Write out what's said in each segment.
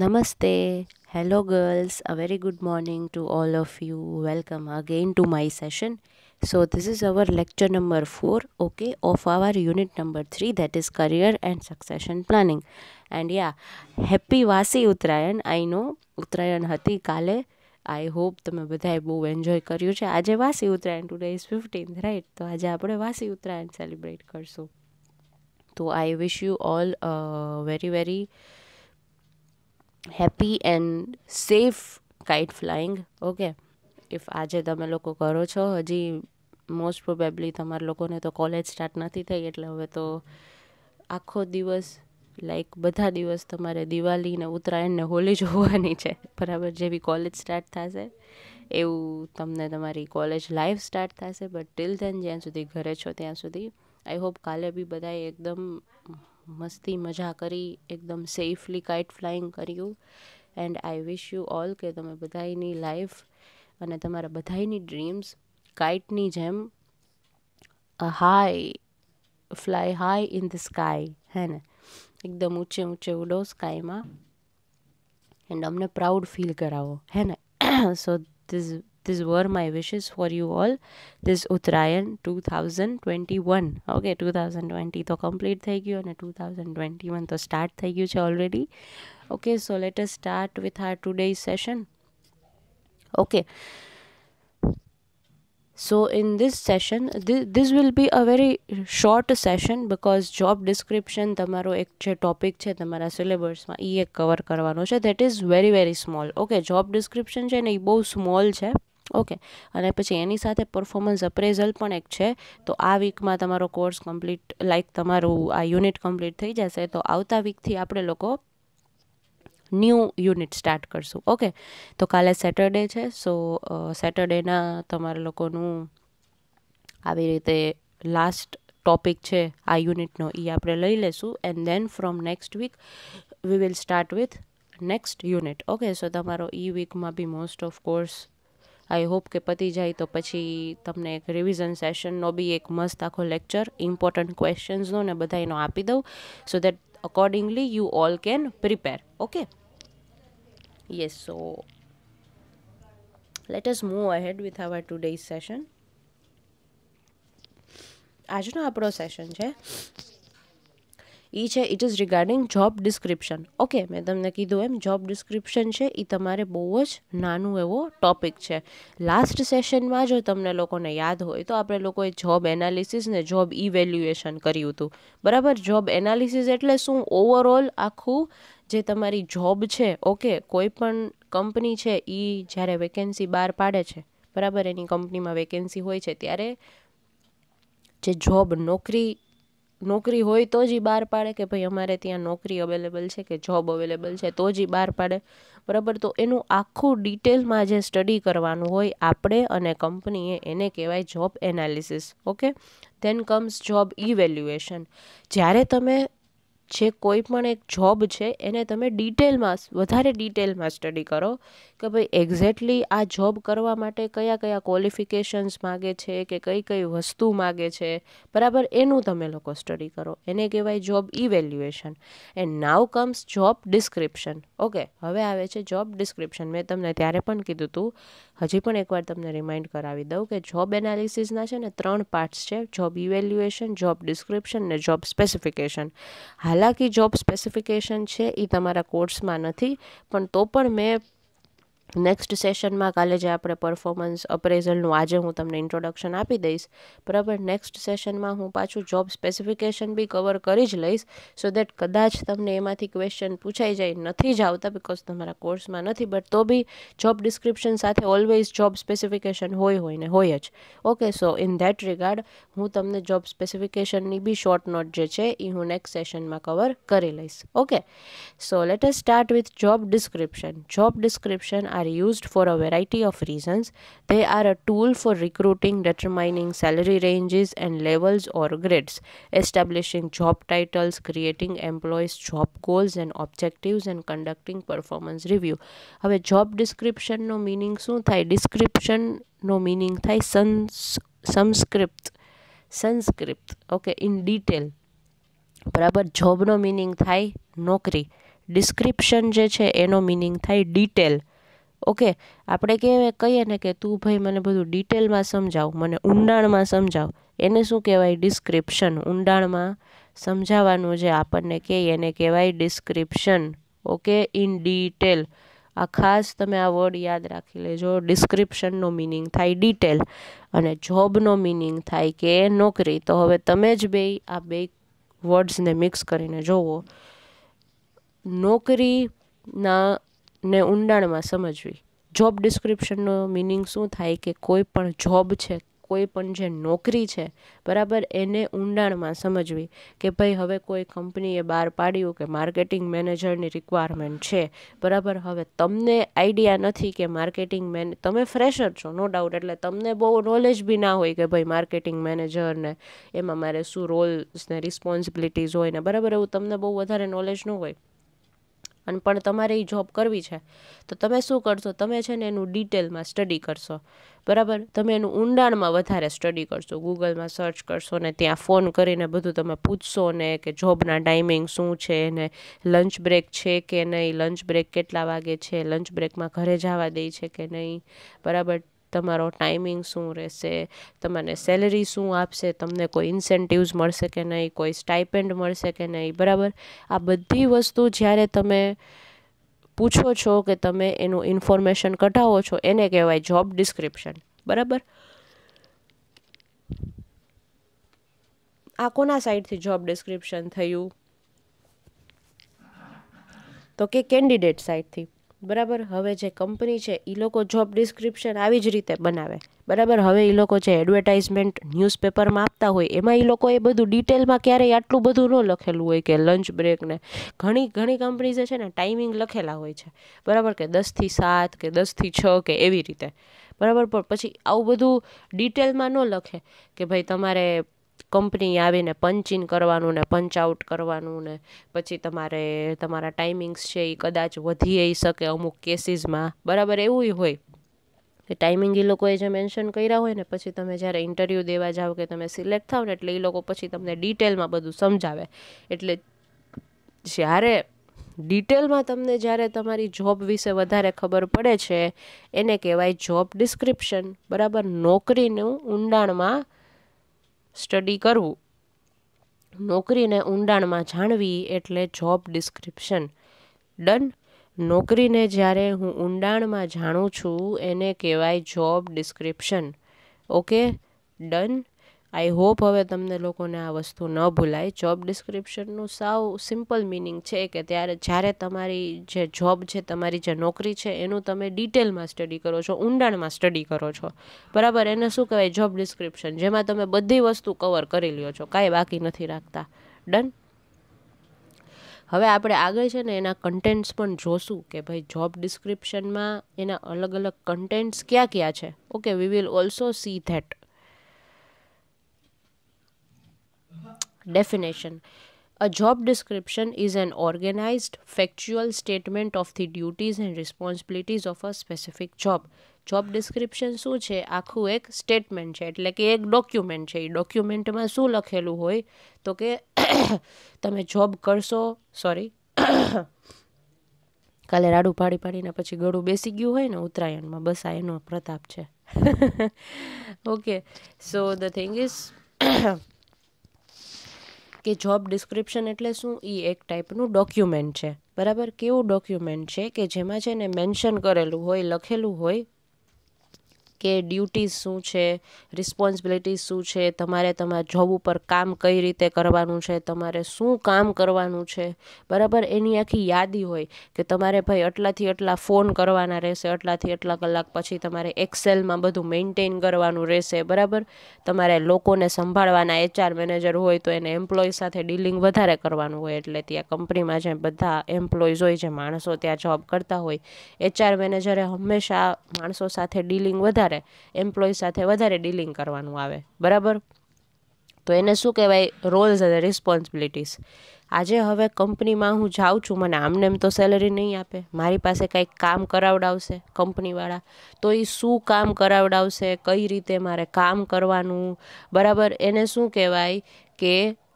Namaste. Hello, girls. A very good morning to all of you. Welcome again to my session. So, this is our lecture number 4, okay, of our unit number 3, that is career and succession planning. And yeah, happy Vasi Uttarayan. I know Uttarayan Hati Kale. I hope તમે બધાએ બહુ enjoy કર્યું છે આજે વાસી Uttarayan today is fifteenth right તો આજે આપણે વાસી ઉત્તરાયણ સેલિબ્રેટ કરશું તો I wish you all very very happy and safe kite flying okay if આજે તમે લોકો કરો છો હજી મોસ્ટ પ્રોબેબલી તમારા લોકોને તો કોલેજ સ્ટાર્ટ નથી થઈ એટલે હવે તો આખો દિવસ લાઈક બધા દિવસ તમારે દિવાળી ને ઉત્તરાયણ ને હોલી જોવાની છે બરાબર જેવી કોલેજ સ્ટાર્ટ થશે એવું તમને તમારી કોલેજ લાઈફ સ્ટાર્ટ થશે બટ ટિલ ધેન જ્યાં સુધી ઘરે છો ત્યાં સુધી આઈ હોપ કાલે બી બધાએ એકદમ મસ્તી મજા કરી એકદમ સેફલી કાઇટ ફ્લાઇંગ કર્યું and I wish you all કે તમે બધાની લાઈફ અને તમારા બધાની ડ્રીમ્સ કાઇટની જેમ high fly high in the sky હે ને એકદમ ઊંચે ઊંચે ઉડો સ્કાયમાં એન્ડ અમને પ્રાઉડ ફીલ કરાવો હે ને so these these were my wishes for you all this Utrayan 2021 okay 2020 So complete Thank you. And 2021 So start Thank you. already okay so let us start with our today's session okay so in this session th- this will be a very short session because job description તમારો એક જે topic છે તમારા સિલેબસમાં એ એક cover karvano. છે that is very very small. Okay. Job description che છે ને એ બહુ ઓકે અને પછી એની સાથે પરફોર્મન્સ અપ્રેઝલ પણ એક છે તો આ વીકમાં તમારો કોર્સ કમ્પ્લીટ લાઈક તમારું આ યુનિટ કમ્પ્લીટ થઈ જશે તો આવતા વીકથી આપણે લોકો ન્યૂ યુનિટ સ્ટાર્ટ કરશું ઓકે તો કાલે સેટરડે છે સો સેટરડેના તમારા લોકોનું આવી રીતે લાસ્ટ ટોપિક છે આ યુનિટનો એ આપણે લઈ લેશું and then from next week we will start with next unit okay so તમારો ઈ વીકમાં બી most of course I hope કે પતી જાય તો પછી તમને એક રિવિઝન સેશનનો બી એક મસ્ત આખો લેક્ચર ઇમ્પોર્ટન્ટ ક્વેશ્ચન્સનો ને બધા એનો આપી દઉં so that accordingly you all can prepare okay yes so let us move ahead with our day's session આજનો આપણો સેશન છે એ છે it is regarding job description okay મેં તમને કીધું એમ જોબ ડિસ્ક્રિપ્શન છે એ તમારે બહુ જ નાનું એવો ટોપિક છે લાસ્ટ સેશનમાં જો તમને લોકોને યાદ હોય તો આપણે લોકોએ જોબ એનાલિસિસ ને જોબ ઇવેલ્યુએશન કર્યું હતું બરાબર જોબ એનાલિસિસ એટલે શું ઓવરઓલ આખું જે તમારી જોબ છે ઓકે કોઈ પણ કંપની છે એ જ્યારે વેકેન્સી બહાર પાડે છે બરાબર એની કંપનીમાં વેકેન્સી હોય છે ત્યારે જે જોબ નોકરી નોકરી હોય તો જ એ બહાર પાડે કે ભાઈ અમારે ત્યાં નોકરી અવેલેબલ છે કે જોબ અવેલેબલ છે તો જ એ બહાર પાડે બરાબર તો એનું આખું ડિટેલમાં જે સ્ટડી કરવાનું હોય આપણે અને કંપનીએ એને કહેવાય job analysis okay then comes job evaluation જ્યારે તમે જે કોઈ પણ એક જોબ છે એને તમે ડિટેલમાં વધારે ડિટેલમાં સ્ટડી કરો કે ભાઈ એક્ઝેક્ટલી આ જોબ કરવા માટે કયા કયા ક્વોલિફિકેશન્સ માગે છે કે કઈ કઈ વસ્તુ માગે છે બરાબર એનું તમે લોકો સ્ટડી કરો એને કહેવાય job evaluation and now comes job description okay હવે આવે છે જોબ ડિસ્ક્રિપ્શન મેં તમને ત્યારે પણ કીધું હતું હજી પણ એકવાર તમને રિમાઇન્ડ કરાવી દઉં કે જોબ એનાલિસિસના છે ને ત્રણ પાર્ટ્સ છે જોબ ઇવેલ્યુએશન જોબ ડિસ્ક્રિપ્શન ને જોબ સ્પેસિફિકેશન હાલાકી જોબ સ્પેસિફિકેશન છે એ તમારા કોર્સમાં નથી પણ તો પણ મેં નેક્સ્ટ સેશનમાં કાલે જે આપણે પરફોર્મન્સ અપ્રેઝલનું આજે હું તમને ઇન્ટ્રોડક્શન આપી દઈશ બરાબર નેક્સ્ટ સેશનમાં હું પાછું જોબ સ્પેસિફિકેશન બી કવર કરી જ લઈશ સો દેટ કદાચ તમને એમાંથી ક્વેશ્ચન પૂછાઈ જાય નથી જ આવતા બિકોઝ તમારા કોર્સમાં નથી બટ તો બી જોબ ડિસ્ક્રિપ્શન સાથે ઓલવેઝ જોબ સ્પેસિફિકેશન હોય હોય ને હોય જ okay so in that regard હું તમને જોબ સ્પેસિફિકેશનની બી શોર્ટ નોટ જે છે એ હું નેક્સ્ટ સેશનમાં કવર કરી લઈશ okay so let us start with job description job description are used for a variety of reasons. They are a tool for recruiting, determining salary ranges and levels or grids, establishing job titles, creating employees' job goals and objectives, and conducting performance review. job description હવે job ડિસ્ક્રિપ્શનનો meaning શું થાય ડિસ્ક્રિપ્શનનો meaning થાય સંસ okay in detail in job no meaning thai થાય Description je જે છે eno meaning thai detail. Okay આપણે કે કહીએ ને કે તું ભાઈ મને બધું ડિટેલમાં સમજાવ મને ઊંડાણમાં સમજાવ એને શું કહેવાય ડિસ્ક્રિપ્શન ઊંડાણમાં સમજાવવાનું જે આપણને કહે એને કહેવાય ડિસ્ક્રિપ્શન ઓકે ઇન ડિટેલ આ ખાસ તમે આ વર્ડ યાદ રાખી લેજો ડિસ્ક્રિપ્શનનો મિનિંગ થાય ડિટેલ અને જોબનો મિનિંગ થાય કે નોકરી તો હવે તમે જ બે આ બે વર્ડ્સને મિક્સ કરીને જોવો નોકરીના ને ઊંડાણમાં સમજવી જોબ ડિસ્ક્રિપ્શનનો મિનિંગ શું થાય કે કોઈ પણ જોબ છે કોઈ પણ જે નોકરી છે બરાબર એને ઊંડાણમાં સમજવી કે ભાઈ હવે કોઈ કંપનીએ બહાર પાડ્યું કે માર્કેટિંગ મેનેજરની રિક્વાયરમેન્ટ છે બરાબર હવે તમને આઈડિયા નથી કે માર્કેટિંગ મેન તમે ફ્રેશર છો નો ડાઉટ એટલે તમને બહુ નોલેજ બી ના હોય કે ભાઈ માર્કેટિંગ મેનેજરને એમાં મારે શું રોલ્સ ને રિસ્પોન્સિબિલિટીઝ હોય ને બરાબર એવું તમને બહુ વધારે નોલેજ ન હોય અને પણ તમારે એ જોબ કરવી છે તો તમે શું કરશો તમે છે ને એનું ડિટેલમાં સ્ટડી કરશો બરાબર તમે એનું ઊંડાણમાં વધારે સ્ટડી કરશો ગૂગલમાં સર્ચ કરશો ને ત્યાં ફોન કરીને બધું તમે પૂછશો ને કે જોબના ટાઈમિંગ શું છે ને લંચ બ્રેક છે કે નહીં લંચ બ્રેક કેટલા વાગે છે લંચ બ્રેકમાં ઘરે જવા દે છે કે નહીં બરાબર તમારો ટાઈમિંગ શું રહેશે તમને સેલરી શું આપશે તમને કોઈ ઇન્સેન્ટિવ્સ મળશે કે નહીં કોઈ સ્ટાઇપેન્ડ મળશે કે નહીં બરાબર આ બધી વસ્તુ જ્યારે તમે પૂછો છો કે તમે એનું ઇન્ફોર્મેશન કઢાવો છો એને કહેવાય જોબ ડિસ્ક્રિપ્શન બરાબર આ કોના સાઈડથી જોબ ડિસ્ક્રિપ્શન થયું તો કે કેન્ડિડેટ સાઈડથી બરાબર હવે જે કંપની છે એ લોકો જોબ ડિસ્ક્રિપ્શન આવી જ રીતે બનાવે બરાબર હવે એ લોકો જે એડવર્ટાઇઝમેન્ટ ન્યૂઝપેપરમાં આપતા હોય એમાં એ લોકો એ બધું ડિટેલમાં ક્યારેય આટલું બધું ન લખેલું હોય કે લંચ બ્રેકને ઘણી ઘણી કંપનીઝે છે ને ટાઈમિંગ લખેલા હોય છે બરાબર કે દસથી સાત કે દસથી છ કે એવી રીતે બરાબર પણ પછી આવું બધું ડિટેલમાં ન લખે કે ભાઈ તમારે કંપની આવીને પંચ ઇન કરવાનું ને પંચ આઉટ કરવાનું ને પછી તમારે તમારા ટાઈમિંગ્સ છે એ કદાચ વધી શકે અમુક કેસીસમાં બરાબર એવું હોય કે ટાઈમિંગ એ લોકોએ જે મેન્શન કર્યા હોય ને પછી તમે જ્યારે ઇન્ટરવ્યૂ દેવા જાઓ કે તમે સિલેક્ટ થાવ ને એટલે એ લોકો પછી તમને ડિટેલમાં બધું સમજાવે એટલે જ્યારે ડિટેલમાં તમને જ્યારે તમારી જોબ વિશે વધારે ખબર પડે છે એને કહેવાય જોબ ડિસ્ક્રિપ્શન બરાબર નોકરીનું ઊંડાણમાં સ્ટડી કરવું નોકરીને ઊંડાણમાં જાણવી એટલે જોબ ડિસ્ક્રિપ્શન ડન નોકરીને જ્યારે હું ઊંડાણમાં જાણું છું એને કહેવાય job description okay done I hope હવે તમને લોકોને આ વસ્તુ ન ભૂલાય જોબ ડિસ્ક્રિપ્શનનું સાવ સિમ્પલ મિનિંગ છે કે ત્યારે જ્યારે તમારી જે જોબ છે તમારી જે નોકરી છે એનું તમે ડિટેલમાં સ્ટડી કરો છો ઊંડાણમાં સ્ટડી કરો છો બરાબર એને શું કહેવાય જોબ ડિસ્ક્રિપ્શન જેમાં તમે બધી વસ્તુ કવર કરી લ્યો છો કાંઈ બાકી નથી રાખતા ડન હવે આપણે આગળ છે ને એના કન્ટેન્ટ્સ પણ જોશું કે ભાઈ જોબ ડિસ્ક્રિપ્શનમાં એના અલગ અલગ કન્ટેન્ટ્સ ક્યાં ક્યાં છે okay we will also see that Definition A job description is an organized, factual statement of the duties and responsibilities of a specific job. Job description શું છે આખું એક સ્ટેટમેન્ટ છે એટલે કે એક ડોક્યુમેન્ટ છે એ ડોક્યુમેન્ટમાં શું લખેલું હોય તો કે તમે જોબ કરશો સોરી કાલે રાડું પાડી પાડીને પછી ગળું બેસી ગયું હોય ને ઉત્તરાયણમાં બસ આ એનો પ્રતાપ છે okay so the thing is કે જોબ ડિસ્ક્રિપ્શન એટલે શું એ એક ટાઈપનું ડોક્યુમેન્ટ છે બરાબર કેવું ડોક્યુમેન્ટ છે કે જેમાં છે ને મેન્શન કરેલું હોય લખેલું હોય કે ડ્યુટીઝ શું છે રિસ્પોન્સિબિલિટીઝ શું છે તમારે તમારા જોબ ઉપર કામ કઈ રીતે કરવાનું છે તમારે શું કામ કરવાનું છે બરાબર એની આખી યાદી હોય કે તમારે ભાઈ આટલાથી આટલા ફોન કરવાના રહેશે આટલાથી આટલા કલાક પછી તમારે એક્સેલમાં બધું મેન્ટેન કરવાનું રહેશે બરાબર તમારે લોકોને સંભાળવાના એચઆર મેનેજર હોય તો એને એમ્પ્લોય સાથે ડીલિંગ વધારે કરવાનું હોય એટલે ત્યાં કંપનીમાં જે બધા એમ્પ્લોઈઝ હોય જે માણસો ત્યાં જોબ કરતા હોય એચઆર મેનેજરે હંમેશા માણસો સાથે ડીલિંગ વધારે વધારે એમ્પ્લોય સાથે વધારે ડીલિંગ કરવાનું આવે બરાબર તો એને શું કહેવાય રોલ્સ અને રિસ્પોન્સિબિલિટીઝ આજે હવે કંપનીમાં હું જાઉં છું મને આમને એમ તો સેલરી નહીં આપે મારી પાસે કંઈક કામ કરાવડાવશે કંપનીવાળા તો એ શું કામ કરાવડાવશે કઈ રીતે મારે કામ કરવાનું બરાબર એને શું કહેવાય કે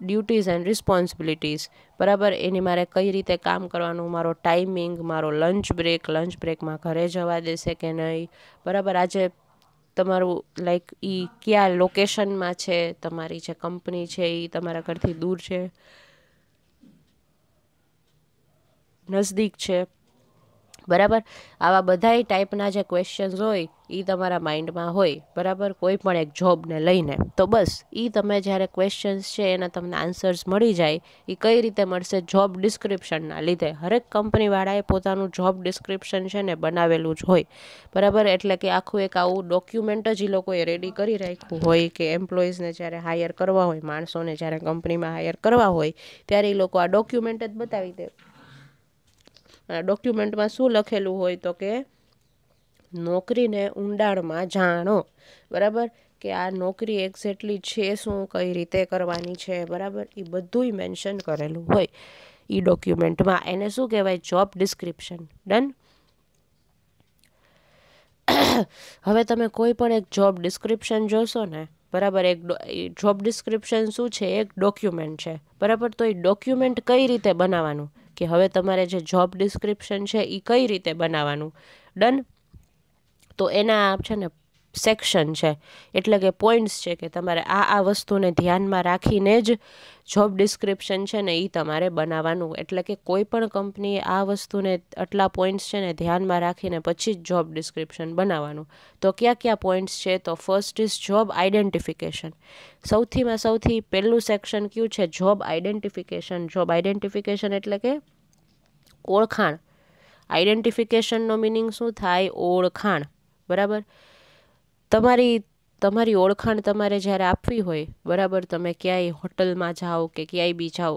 ડ્યુટીઝ એન્ડ રિસ્પોન્સિબિલિટીઝ બરાબર એની મારે કઈ રીતે કામ કરવાનું મારો ટાઈમિંગ મારો લંચ બ્રેક લંચ બ્રેકમાં ઘરે જવા દેશે કે નહીં બરાબર આજે તમારું લાઈક એ કયા લોકેશનમાં છે તમારી જે કંપની છે એ તમારા ઘરથી દૂર છે નજદીક છે બરાબર આવા બધાય ટાઈપના જે ક્વેશ્ચન્સ હોય એ તમારા માઇન્ડમાં હોય બરાબર કોઈ પણ એક જોબને લઈને તો બસ એ તમે જ્યારે ક્વેશ્ચન્સ છે એના તમને આન્સર્સ મળી જાય એ કઈ રીતે મળશે જોબ ડિસ્ક્રિપ્શનના લીધે હરેક કંપનીવાળાએ પોતાનું જોબ ડિસ્ક્રિપ્શન છે ને બનાવેલું જ હોય બરાબર એટલે કે આખું એક આવું ડોક્યુમેન્ટ જ એ લોકોએ રેડી કરી રાખ્યું હોય કે એમ્પ્લોઈઝને જ્યારે હાયર કરવા હોય માણસોને જ્યારે કંપનીમાં હાયર કરવા હોય ત્યારે એ લોકો આ ડોક્યુમેન્ટ જ બતાવી દે ડોક્યુમેન્ટમાં શું લખેલું હોય તો કે નોકરીને ઊંડાણમાં જાણો બરાબર કે આ નોકરી એક્ઝેક્ટલી છે શું કઈ રીતે કરવાની છે બરાબર એ બધુંય મેન્શન કરેલું હોય એ ડોક્યુમેન્ટમાં એને શું કહેવાય જોબ ડિસ્ક્રિપ્શન ડન હવે તમે કોઈ પણ એક જોબ ડિસ્ક્રિપ્શન જોશો ને બરાબર એક જોબ ડિસ્ક્રિપ્શન શું છે એક ડોક્યુમેન્ટ છે બરાબર તો એ ડોક્યુમેન્ટ કઈ રીતે બનાવવાનું કે હવે તમારે જે જોબ ડિસ્ક્રિપ્શન છે એ કઈ રીતે બનાવવાનું ડન તો એના છે ને સેક્શન છે એટલે કે પોઈન્ટ્સ છે કે તમારે આ આ વસ્તુને ધ્યાનમાં રાખીને જ જોબ ડિસ્ક્રિપ્શન છે ને એ તમારે બનાવવાનું એટલે કે કોઈ પણ કંપનીએ આ વસ્તુને આટલા પોઈન્ટ્સ છે ને ધ્યાનમાં રાખીને પછી જ જોબ ડિસ્ક્રિપ્શન બનાવવાનું તો કયા કયા પોઈન્ટ્સ છે તો ફર્સ્ટ ઇઝ જોબ આઈડેન્ટિફિકેશન સૌથીમાં સૌથી પહેલું સેક્શન કયું છે જોબ આઈડેન્ટિફિકેશન જોબ આઈડેન્ટિફિકેશન એટલે કે ઓળખાણ આઈડેન્ટિફિકેશનનો મિનિંગ શું થાય ઓળખાણ બરાબર તમારી તમારી ઓળખાણ તમારે જ્યારે આપવી હોય બરાબર તમે ક્યાંય હોટલમાં જાઓ કે ક્યાંય બી જાઓ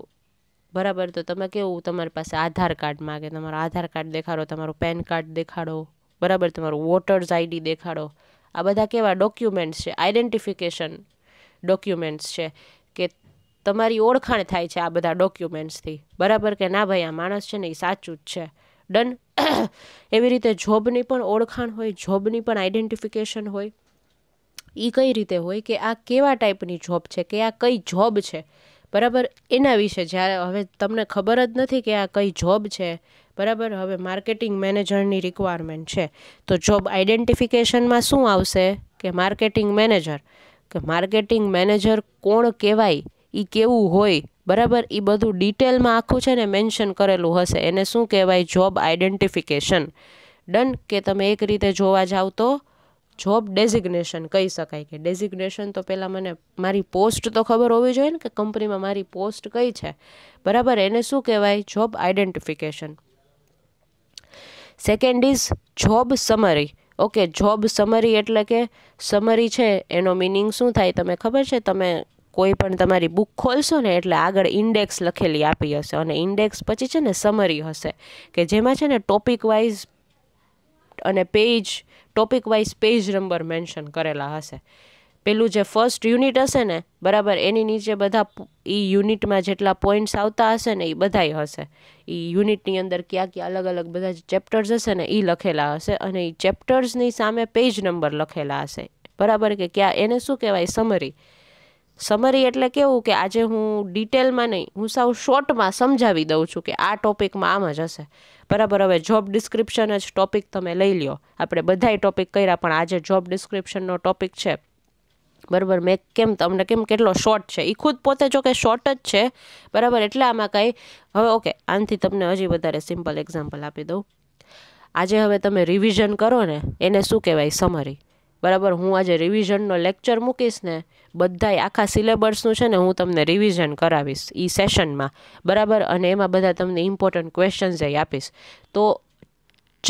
બરાબર તો તમે કેવું તમારી પાસે આધાર કાર્ડ માગે તમારો આધાર કાર્ડ દેખાડો તમારું પેન કાર્ડ દેખાડો બરાબર તમારું વોટર્સ આઈડી દેખાડો આ બધા કેવા ડોક્યુમેન્ટ્સ છે આઈડેન્ટિફિકેશન ડોક્યુમેન્ટ્સ છે કે તમારી ઓળખાણ થાય છે આ બધા ડોક્યુમેન્ટ્સથી બરાબર કે ના ભાઈ આ માણસ છે ને એ સાચું જ છે ડન એવી રીતે જોબની પણ ઓળખાણ હોય જોબની પણ આઈડેન્ટિફિકેશન હોય એ કઈ રીતે હોય કે આ કેવા ટાઈપની જોબ છે કે આ કઈ જોબ છે બરાબર એના વિશે જ્યારે હવે તમને ખબર જ નથી કે આ કઈ જોબ છે બરાબર હવે માર્કેટિંગ મેનેજરની રિક્વાયરમેન્ટ છે તો જોબ આઈડેન્ટિફિકેશનમાં શું આવશે કે માર્કેટિંગ મેનેજર કે માર્કેટિંગ મેનેજર કોણ કહેવાય એ કેવું હોય બરાબર એ બધું ડિટેલમાં આખું છે ને મેન્શન કરેલું હશે એને શું કહેવાય જોબ આઇડેન્ટિફિકેશન ડન કે તમે એક રીતે જોવા જાઓ તો જોબ ડેઝિગ્નેશન કહી શકાય કે ડેઝિગ્નેશન તો પહેલાં મને મારી પોસ્ટ તો ખબર હોવી જોઈએ ને કે કંપનીમાં મારી પોસ્ટ કઈ છે બરાબર એને શું કહેવાય job identification second is job summary okay job summary એટલે કે સમરી છે એનો મિનિંગ શું થાય તમે ખબર છે તમે કોઈ પણ તમારી બુક ખોલશો ને એટલે આગળ ઇન્ડેક્સ લખેલી આપી હશે અને ઇન્ડેક્સ પછી છે ને સમરી હશે કે જેમાં છે ને ટોપિક વાઇઝ અને page topic wise page number mention કરેલા હશે પેલું જે ફર્સ્ટ યુનિટ હશે ને બરાબર એની નીચે બધા એ યુનિટમાં જેટલા પોઈન્ટ્સ આવતા હશે ને એ બધાય હશે એ યુનિટની અંદર ક્યાં ક્યાં અલગ અલગ બધા જે ચેપ્ટર્સ હશે ને એ લખેલા હશે અને એ ચેપ્ટર્સની સામે પેજ નંબર લખેલા હશે બરાબર કે ક્યાં એને શું કહેવાય સમરી સમરી એટલે કેવું કે આજે હું ડિટેલમાં નહીં હું સાવ શોર્ટમાં સમજાવી દઉં છું કે આ ટોપિકમાં આમ જ હશે બરાબર હવે જોબ ડિસ્ક્રિપ્શન જ ટોપિક તમે લઈ લ્યો આપણે બધાય ટોપિક કર્યા પણ આજે જોબ ડિસ્ક્રિપ્શનનો ટોપિક છે બરાબર મેં કેમ તમને કેમ કેટલો શોર્ટ છે એ ખુદ પોતે જો કે શોર્ટ જ છે બરાબર એટલે આમાં કાંઈ હવે ઓકે આનાથી તમને હજી વધારે સિમ્પલ એક્ઝામ્પલ આપી દઉં આજે હવે તમે રિવિઝન કરો ને એને શું કહેવાય સમરી બરાબર હું આજે રિવિઝનનો લેક્ચર મૂકીશ ને બધાય આખા સિલેબસનું છે ને હું તમને રિવિઝન કરાવીશ એ સેશનમાં બરાબર અને એમાં બધા તમને ઇમ્પોર્ટન્ટ ક્વેશ્ચન્સ એ આપીશ તો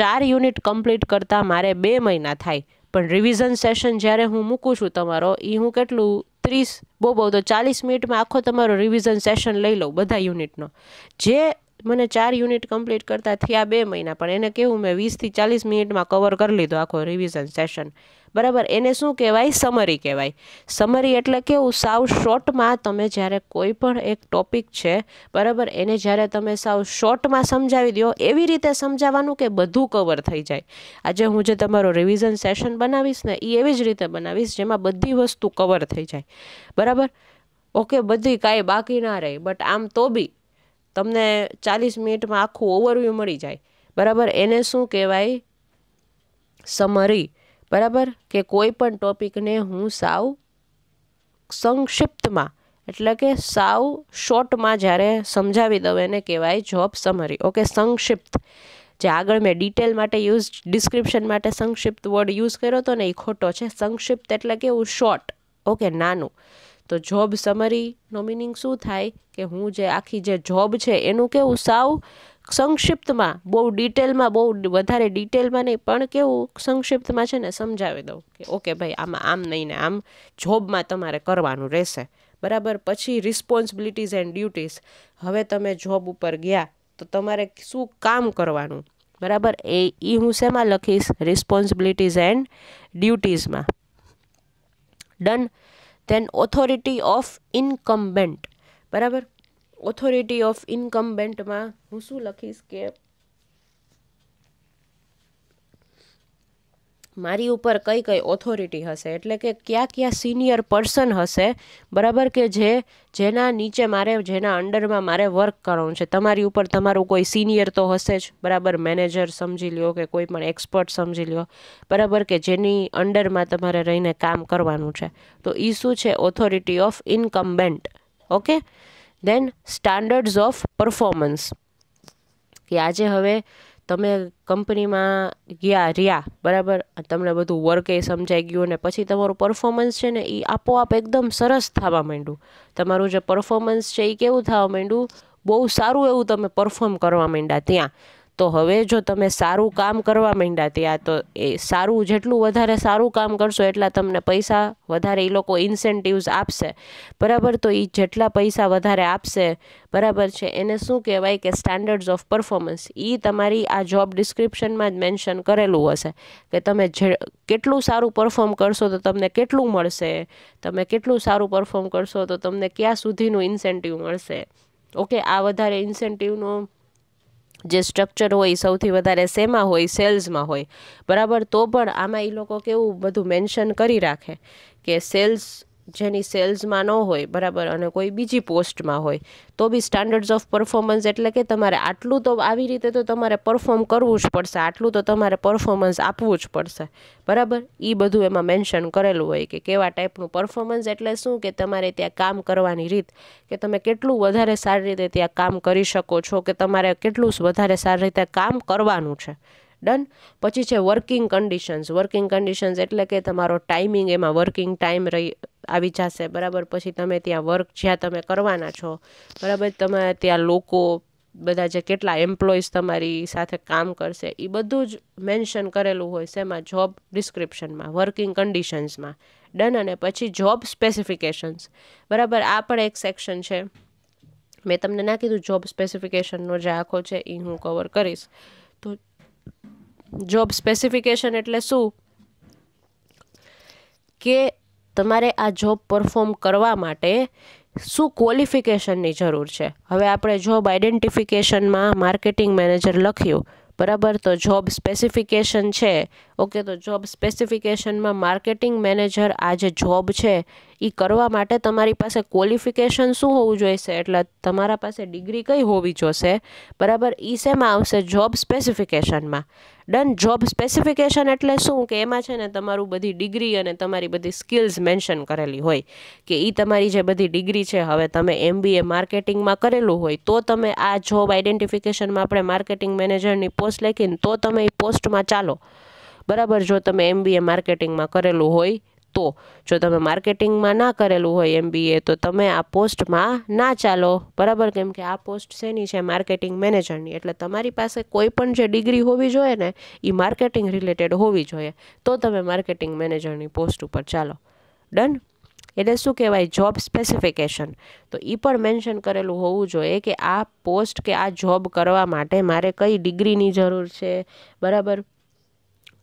ચાર યુનિટ કમ્પ્લીટ કરતાં મારે બે મહિના થાય પણ રિવિઝન સેશન જ્યારે હું મૂકું છું તમારો એ હું કેટલું ત્રીસ બહુ બહુ તો ચાલીસ મિનિટમાં આખો તમારો રિવિઝન સેશન લઈ લઉં બધા યુનિટનો જે મને ચાર યુનિટ કમ્પ્લીટ કરતાં થયા બે મહિના પણ એને કેવું મેં વીસથી ચાલીસ મિનિટમાં કવર કરી લીધો આખો રિવિઝન સેશન બરાબર એને શું કહેવાય સમરી કહેવાય સમરી એટલે કેવું સાવ શોર્ટમાં તમે જ્યારે કોઈ પણ એક ટોપિક છે બરાબર એને જ્યારે તમે સાવ શોર્ટમાં સમજાવી દો એવી રીતે સમજાવવાનું કે બધું કવર થઈ જાય આજે હું જે તમારો રિવિઝન સેશન બનાવીશ ને એ એવી જ રીતે બનાવીશ જેમાં બધી વસ્તુ કવર થઈ જાય બરાબર ઓકે બધી કાંઈ બાકી ના રહે બટ આમ તો બી તમને ચાલીસ મિનિટમાં આખું ઓવરવ્યૂ મળી જાય બરાબર એને શું કહેવાય સમરી બરાબર કે કોઈ પણ ટોપિકને હું સાવ સંક્ષિપ્તમાં એટલે કે સાવ શોર્ટમાં જ્યારે સમજાવી દઉં એને કહેવાય જોબ સમરી ઓકે સંક્ષિપ્ત જે આગળ મેં ડિટેલ માટે યુઝ ડિસ્ક્રિપ્શન માટે સંક્ષિપ્ત વર્ડ યુઝ કર્યો હતો ને એ ખોટો છે સંક્ષિપ્ત એટલે કે કેવું શોર્ટ ઓકે નાનું તો જોબ સમરીનો મિનિંગ શું થાય કે હું જે આખી જે જોબ છે એનું કેવું સાવ સંક્ષિપ્તમાં બહુ ડિટેલમાં બહુ વધારે ડિટેલમાં નહીં પણ કેવું સંક્ષિપ્તમાં છે ને સમજાવી દઉં કે ઓકે ભાઈ આમાં આમ નહીં ને આમ જોબમાં તમારે કરવાનું રહેશે બરાબર પછી રિસ્પોન્સિબિલિટીઝ એન્ડ ડ્યુટીઝ હવે તમે જોબ ઉપર ગયા તો તમારે શું કામ કરવાનું બરાબર એ એ હું શેમાં લખીશ રિસ્પોન્સિબિલિટીઝ એન્ડ ડ્યુટીઝમાં done then authority of incumbent બરાબર ઓથોરિટી ઓફ ઇન્કમ્બેન્ટમાં હું શું લખીશ કે મારી ઉપર કઈ કઈ ઓથોરિટી હશે એટલે કે કયા કયા સિનિયર પર્સન હશે બરાબર કે જે જેના નીચે મારે જેના અંડરમાં મારે વર્ક કરવાનું છે તમારી ઉપર તમારું કોઈ સિનિયર તો હશે જ બરાબર મેનેજર સમજી લ્યો કે કોઈ પણ એક્સપર્ટ સમજી લ્યો બરાબર કે જેની અંડરમાં તમારે રહીને કામ કરવાનું છે તો એ શું છે authority of incumbent okay then standards of performance કે આજે હવે તમે કંપનીમાં ગયા રહ્યા બરાબર તમને બધું વર્કે સમજાઈ ગયું અને પછી તમારું પરફોર્મન્સ છે ને એ આપોઆપ એકદમ સરસ થવા માંડ્યું તમારું જે પરફોર્મન્સ છે એ કેવું થવા માંડ્યું બહુ સારું એવું તમે પરફોર્મ કરવા માંડ્યા ત્યાં તો હવે જો તમે સારું કામ કરવા માંડ્યા ત્યાં તો એ સારું જેટલું વધારે સારું કામ કરશો એટલા તમને પૈસા વધારે એ લોકો ઇન્સેન્ટિવ્સ આપશે બરાબર તો એ જેટલા પૈસા વધારે આપશે બરાબર છે એને શું કહેવાય કે સ્ટાન્ડર્ડ્સ ઓફ પરફોર્મન્સ એ તમારી આ જોબ ડિસ્ક્રિપ્શનમાં જ મેન્શન કરેલું હશે કે તમે જે કેટલું સારું પરફોર્મ કરશો તો તમને કેટલું મળશે તમે કેટલું સારું પરફોર્મ કરશો તો તમને ક્યાં સુધીનું ઇન્સેન્ટિવ મળશે ઓકે આ વધારે ઇન્સેન્ટિવનો જે સ્ટ્રક્ચર હોય સૌથી વધારે શેમાં હોય સેલ્સમાં હોય બરાબર તો પણ આમાં એ લોકો કેવું બધું મેન્શન કરી રાખે કે સેલ્સ જેની સેલ્સમાં ન હોય બરાબર અને કોઈ બીજી પોસ્ટમાં હોય તો બી સ્ટાન્ડર્ડ્સ ઓફ પરફોર્મન્સ એટલે કે તમારે આટલું તો આવી રીતે તો તમારે પરફોર્મ કરવું જ પડશે આટલું તો તમારે પરફોર્મન્સ આપવું જ પડશે બરાબર એ બધું એમાં મેન્શન કરેલું હોય કે કેવા ટાઈપનું પરફોર્મન્સ એટલે શું કે તમારે ત્યાં કામ કરવાની રીત કે તમે કેટલું વધારે સારી રીતે ત્યાં કામ કરી શકો છો કે તમારે કેટલું વધારે સારી રીતે કામ કરવાનું છે ડન પછી છે વર્કિંગ કન્ડિશન્સ વર્કિંગ કન્ડિશન્સ એટલે કે તમારો ટાઈમિંગ એમાં વર્કિંગ ટાઈમ રહી આવી જશે બરાબર પછી તમે ત્યાં વર્ક જ્યાં તમે કરવાના છો બરાબર તમે ત્યાં લોકો બધા જે કેટલા એમ્પ્લોઈઝ તમારી સાથે કામ કરશે એ બધું જ મેન્શન કરેલું હોય છે એમાં જોબ ડિસ્ક્રિપ્શનમાં વર્કિંગ કન્ડિશન્સમાં ડન અને પછી જોબ સ્પેસિફિકેશન્સ બરાબર આ પણ એક સેક્શન છે મેં તમને ના કીધું જોબ સ્પેસિફિકેશનનો જે આખો છે એ હું કવર કરીશ જોબ સ્પેસિફિકેશન એટલે શું કે તમારે આ જોબ પરફોર્મ કરવા માટે શું ક્વોલિફિકેશનની જરૂર છે હવે આપણે જોબ આઈડેન્ટિફિકેશનમાં માર્કેટિંગ મેનેજર લખ્યું બરાબર તો જોબ સ્પેસિફિકેશન છે ઓકે તો જોબ સ્પેસિફિકેશનમાં માર્કેટિંગ મેનેજર આ જે જોબ છે એ કરવા માટે તમારી પાસે ક્વોલિફિકેશન શું હોવું જોઈશે એટલે તમારા પાસે ડિગ્રી કઈ હોવી જોશે બરાબર એ શેમાં આવશે જોબ સ્પેસિફિકેશનમાં ડન જોબ સ્પેસિફિકેશન એટલે શું કે એમાં છે ને તમારું બધી ડિગ્રી અને તમારી બધી સ્કિલ્સ મેન્શન કરેલી હોય કે એ તમારી જે બધી ડિગ્રી છે હવે તમે એમબીએ માર્કેટિંગમાં કરેલું હોય તો તમે આ જોબ આઈડેન્ટિફિકેશનમાં આપણે માર્કેટિંગ મેનેજરની પોસ્ટ લખીને તો તમે એ પોસ્ટમાં ચાલો બરાબર જો તમે એમબીએ માર્કેટિંગમાં કરેલું હોય તો જો તમે માર્કેટિંગમાં ના કરેલું હોય એમ બી એ તો તમે આ પોસ્ટમાં ના ચાલો બરાબર કેમ કે આ પોસ્ટ શેની છે માર્કેટિંગ મેનેજરની એટલે તમારી પાસે કોઈ પણ જે ડિગ્રી હોવી જોઈએ ને એ માર્કેટિંગ રિલેટેડ હોવી જોઈએ તો તમે માર્કેટિંગ મેનેજરની પોસ્ટ ઉપર ચાલો ડન એટલે શું કહેવાય જોબ સ્પેસિફિકેશન તો એ પણ મેન્શન કરેલું હોવું જોઈએ કે આ પોસ્ટ કે આ જોબ કરવા માટે મારે કઈ ડિગ્રીની જરૂર છે બરાબર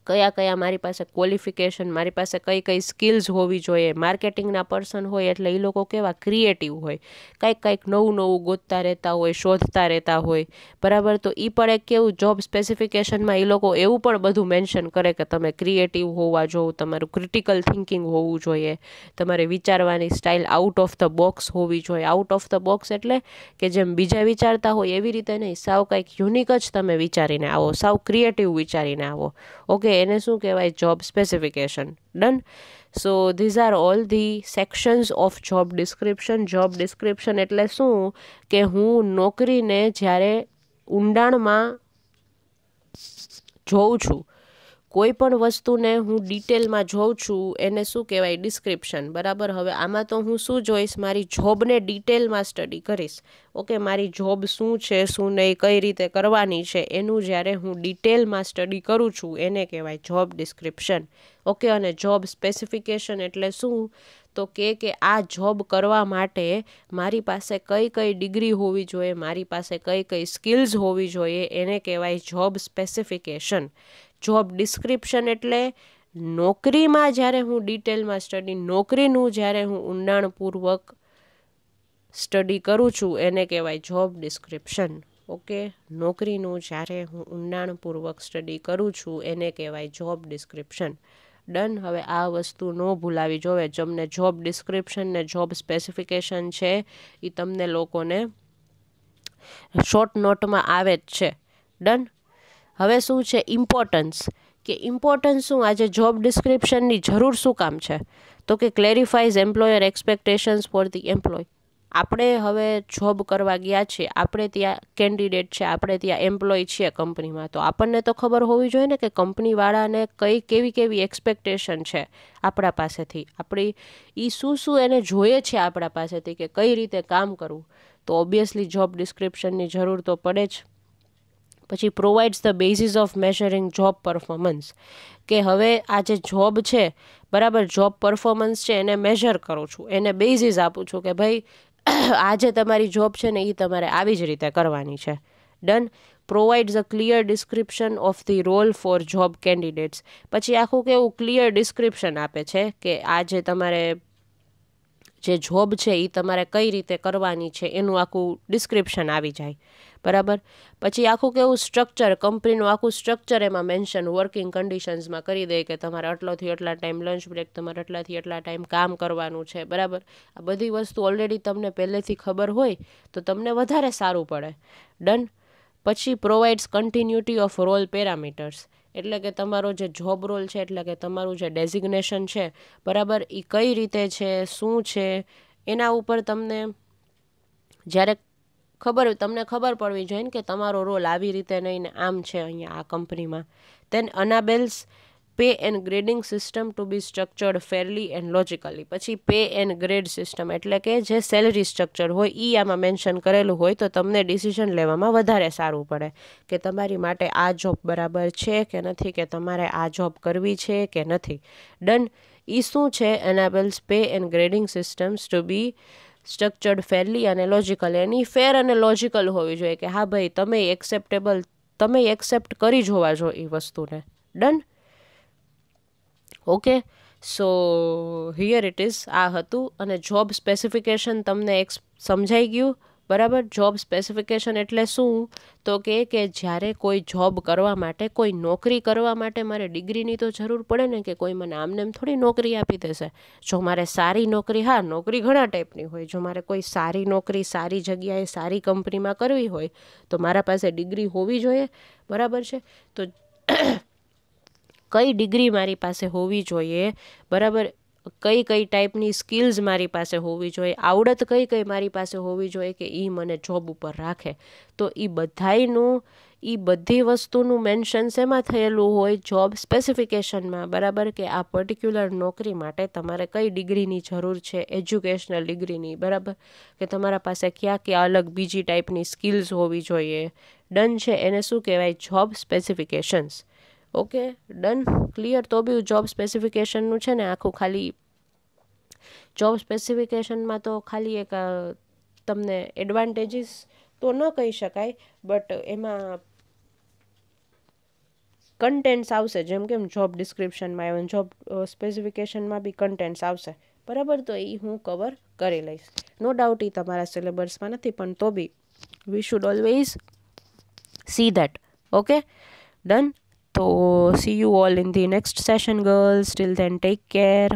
કયા કયા મારી પાસે ક્વોલિફિકેશન મારી પાસે કઈ કઈ સ્કિલ્સ હોવી જોઈએ માર્કેટિંગના પર્સન હોય એટલે એ લોકો કેવા ક્રિએટિવ હોય કંઈક કંઈક નવું નવું ગોતતા રહેતા હોય શોધતા રહેતા હોય બરાબર તો એ પણ એક કેવું જોબ સ્પેસિફિકેશનમાં એ લોકો એવું પણ બધું મેન્શન કરે કે તમે ક્રિએટિવ હોવા જોવું તમારું ક્રિટિકલ થિંકિંગ હોવું જોઈએ તમારે વિચારવાની style out of the box હોવી જોઈએ આઉટ ઓફ ધ બોક્સ એટલે કે જેમ બીજા વિચારતા હોય એવી રીતે નહીં સાવ કંઈક યુનિક જ તમે વિચારીને આવો સાવ ક્રિએટિવ વિચારીને આવો ઓકે છે એને શું કહેવાય job specification done so these are all the sections of job description job description એટલે શું કે હું નોકરીને જ્યારે ઊંડાણમાં જોઉં છું કોઈ પણ વસ્તુને હું ડિટેલમાં જોઉં છું એને શું કહેવાય ડિસ્ક્રિપ્શન બરાબર હવે આમાં તો હું શું જોઈશ મારી જોબને ડિટેલમાં સ્ટડી કરીશ ઓકે મારી જોબ શું છે શું નહીં કઈ રીતે કરવાની છે એનું જ્યારે હું ડિટેલમાં સ્ટડી કરું છું એને કહેવાય જોબ ડિસ્ક્રિપ્શન ઓકે અને જોબ સ્પેસિફિકેશન એટલે શું તો કે કે આ જોબ કરવા માટે મારી પાસે કઈ કઈ ડિગ્રી હોવી જોઈએ મારી પાસે કઈ કઈ સ્કિલ્સ હોવી જોઈએ એને કહેવાય જોબ સ્પેસિફિકેશન જોબ ડિસ્ક્રિપ્શન એટલે નોકરીમાં જ્યારે હું ડિટેલમાં સ્ટડી નોકરીનું જ્યારે હું ઊંડાણપૂર્વક સ્ટડી કરું છું એને કહેવાય જોબ ડિસ્ક્રિપ્શન ઓકે નોકરીનું જ્યારે હું ઊંડાણપૂર્વક સ્ટડી કરું છું એને કહેવાય જોબ ડિસ્ક્રિપ્શન ડન હવે આ વસ્તુ ન ભૂલાવી જોવે જમને જોબ ડિસ્ક્રિપ્શન ને જોબ સ્પેસિફિકેશન છે એ તમને લોકોને શોર્ટ નોટમાં આવે જ છે ડન હવે શું છે ઇમ્પોર્ટન્સ કે ઇમ્પોર્ટન્સ શું આજે જોબ ડિસ્ક્રિપ્શનની જરૂર શું કામ છે તો કે clarifies employer expectations for the employee આપણે હવે જોબ કરવા ગયા છીએ આપણે ત્યાં કેન્ડિડેટ છે આપણે ત્યાં એમ્પ્લોય છીએ કંપનીમાં તો આપણને તો ખબર હોવી જોઈએ ને કે કંપનીવાળાને કઈ કેવી કેવી એક્સપેક્ટેશન છે આપણા પાસેથી આપણી એ શું શું એને જોઈએ છે આપણા પાસેથી કે કઈ રીતે કામ કરવું તો ઓબ્વિયસલી જોબ ડિસ્ક્રિપ્શનની જરૂર તો પડે જ પછી provides the basis of measuring job performance કે હવે આ જે જોબ છે બરાબર જોબ પરફોર્મન્સ છે એને મેજર કરું છું એને બેઝિસ આપું છું કે ભાઈ આ જે તમારી જોબ છે ને એ તમારે આવી જ રીતે કરવાની છે done provides a clear description of the role for job candidates પછી આખું કેવું ક્લિયર ડિસ્ક્રિપ્શન આપે છે કે આ જે તમારે જે જોબ છે એ તમારે કઈ રીતે કરવાની છે એનું આખું ડિસ્ક્રિપ્શન આવી જાય બરાબર પછી આખું કેવું સ્ટ્રક્ચર કંપનીનું આખું સ્ટ્રક્ચર એમાં મેન્શન વર્કિંગ કન્ડિશન્સમાં કરી દે કે તમારે આટલાથી આટલા ટાઈમ લંચ બ્રેક તમારે આટલાથી આટલા ટાઈમ કામ કરવાનું છે બરાબર આ બધી વસ્તુ ઓલરેડી તમને પહેલેથી ખબર હોય તો તમને વધારે સારું પડે ડન પછી provides continuity of role parameters એટલે કે તમારો જે જોબ રોલ છે એટલે કે તમારું જે ડેઝિગ્નેશન છે બરાબર એ કઈ રીતે છે શું છે એના ઉપર તમને જ્યારે ખબર તમને ખબર પડવી જોઈએ ને કે તમારો રોલ આવી રીતે નહીં ને આમ છે અહીંયા આ કંપનીમાં then enables pay and grading system to be structured fairly and logically પછી પે એન્ડ ગ્રેડ સિસ્ટમ એટલે કે જે સેલરી સ્ટ્રક્ચર હોય એ આમાં મેન્શન કરેલું હોય તો તમને ડિસિઝન લેવામાં વધારે સારું પડે કે તમારી માટે આ જોબ બરાબર છે કે નથી કે તમારે આ જોબ કરવી છે કે નથી ડન એ શું છે enables pay and grading systems to be structured fairly અને લોજિકલ એની ફેર અને લોજિકલ હોવી જોઈએ કે હા ભાઈ તમે એક્સેપ્ટેબલ તમે એક્સેપ્ટ કરી જ હોવા જો એ વસ્તુને done okay so here it is આ હતું અને જોબ સ્પેસિફિકેશન તમને એક સમજાઈ ગયું બરાબર જોબ સ્પેસિફિકેશન એટલે શું તો કે કે જ્યારે કોઈ જોબ કરવા માટે કોઈ નોકરી કરવા માટે મારે ડિગ્રીની તો જરૂર પડે ને કે કોઈ મને આમને એમ થોડી નોકરી આપી દેશે જો મારે સારી નોકરી હા નોકરી ઘણા ટાઈપની હોય જો મારે કોઈ સારી નોકરી સારી જગ્યાએ સારી કંપનીમાં કરવી હોય તો મારા પાસે ડિગ્રી હોવી જોઈએ બરાબર છે તો કઈ ડિગ્રી મારી પાસે હોવી જોઈએ બરાબર કઈ કઈ ટાઈપની સ્કિલ્સ મારી પાસે હોવી જોઈએ આવડત કઈ કઈ મારી પાસે હોવી જોઈએ કે એ મને જોબ ઉપર રાખે તો એ બધાયનું એ બધી વસ્તુનું મેન્શન શેમાં થયેલું હોય જોબ સ્પેસિફિકેશનમાં બરાબર કે આ પર્ટિક્યુલર નોકરી માટે તમારે કઈ ડિગ્રીની જરૂર છે એજ્યુકેશનલ ડિગ્રીની બરાબર કે તમારા પાસે ક્યાં ક્યાં અલગ બીજી ટાઈપની સ્કિલ્સ હોવી જોઈએ ડન છે એને શું કહેવાય job specifications okay done clear તો બી જોબ સ્પેસિફિકેશનનું છે ને આખું ખાલી જોબ સ્પેસિફિકેશનમાં તો ખાલી એક તમને એડવાન્ટેજીસ તો ન કહી શકાય બટ એમાં કન્ટેન્ટ્સ આવશે જેમ કેમ જોબ ડિસ્ક્રિપ્શનમાં આવે જોબ સ્પેસિફિકેશનમાં બી કન્ટેન્ટ્સ આવશે બરાબર તો એ હું કવર કરી લઈશ નો ડાઉટ એ તમારા સિલેબસમાં નથી પણ તો બી we should always see that okay done So, see you all in the next session, girls. Till then, take care.